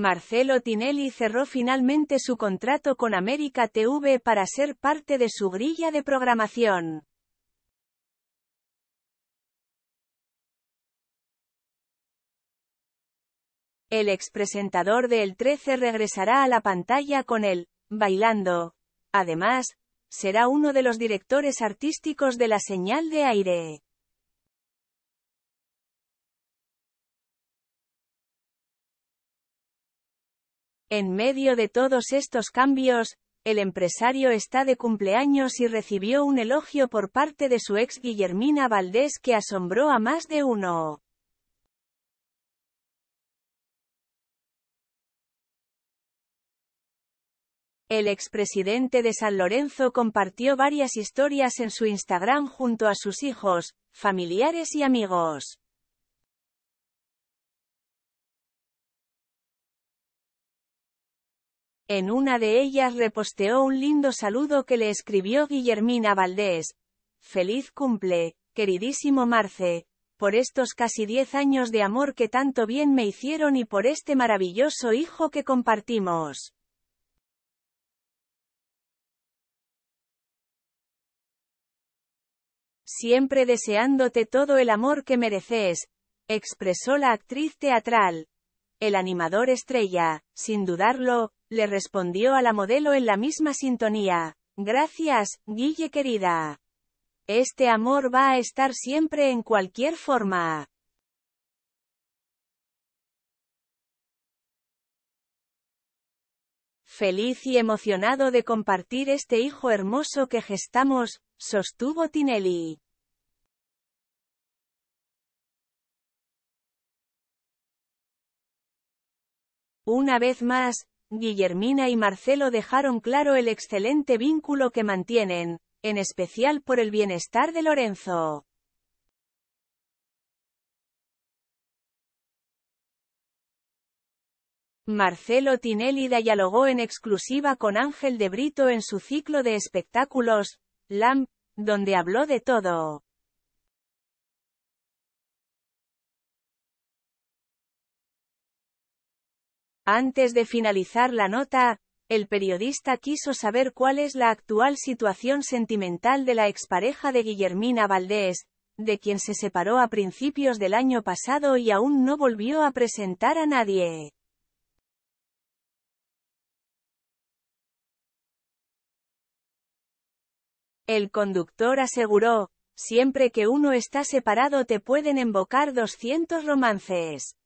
Marcelo Tinelli cerró finalmente su contrato con América TV para ser parte de su grilla de programación. El expresentador de El 13 regresará a la pantalla con el Bailando. Además, será uno de los directores artísticos de la señal de aire. En medio de todos estos cambios, el empresario está de cumpleaños y recibió un elogio por parte de su ex Guillermina Valdés que asombró a más de uno. El expresidente de San Lorenzo compartió varias historias en su Instagram junto a sus hijos, familiares y amigos. En una de ellas reposteó un lindo saludo que le escribió Guillermina Valdés. Feliz cumple, queridísimo Marce, por estos casi diez años de amor que tanto bien me hicieron y por este maravilloso hijo que compartimos. Siempre deseándote todo el amor que mereces, expresó la actriz teatral. El animador estrella, sin dudarlo, le respondió a la modelo en la misma sintonía. Gracias, Guille querida. Este amor va a estar siempre en cualquier forma. Feliz y emocionado de compartir este hijo hermoso que gestamos, sostuvo Tinelli. Una vez más, Guillermina y Marcelo dejaron claro el excelente vínculo que mantienen, en especial por el bienestar de Lorenzo. Marcelo Tinelli dialogó en exclusiva con Ángel de Brito en su ciclo de espectáculos, LAMP, donde habló de todo. Antes de finalizar la nota, el periodista quiso saber cuál es la actual situación sentimental de la expareja de Guillermina Valdés, de quien se separó a principios del año pasado y aún no volvió a presentar a nadie. El conductor aseguró, siempre que uno está separado te pueden embocar 200 romances.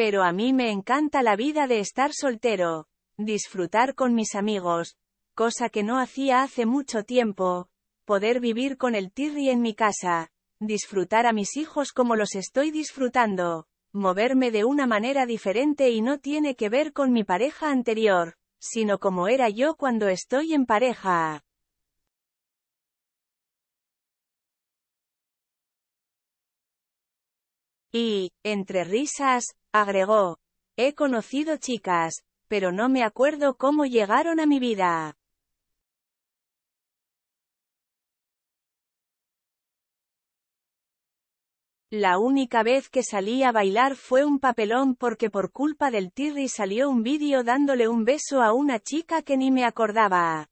Pero a mí me encanta la vida de estar soltero, disfrutar con mis amigos, cosa que no hacía hace mucho tiempo, poder vivir con el Tirri en mi casa, disfrutar a mis hijos como los estoy disfrutando, moverme de una manera diferente y no tiene que ver con mi pareja anterior, sino como era yo cuando estoy en pareja. Y, entre risas, Agregó. He conocido chicas, pero no me acuerdo cómo llegaron a mi vida. La única vez que salí a bailar fue un papelón porque por culpa del Tirri salió un vídeo dándole un beso a una chica que ni me acordaba.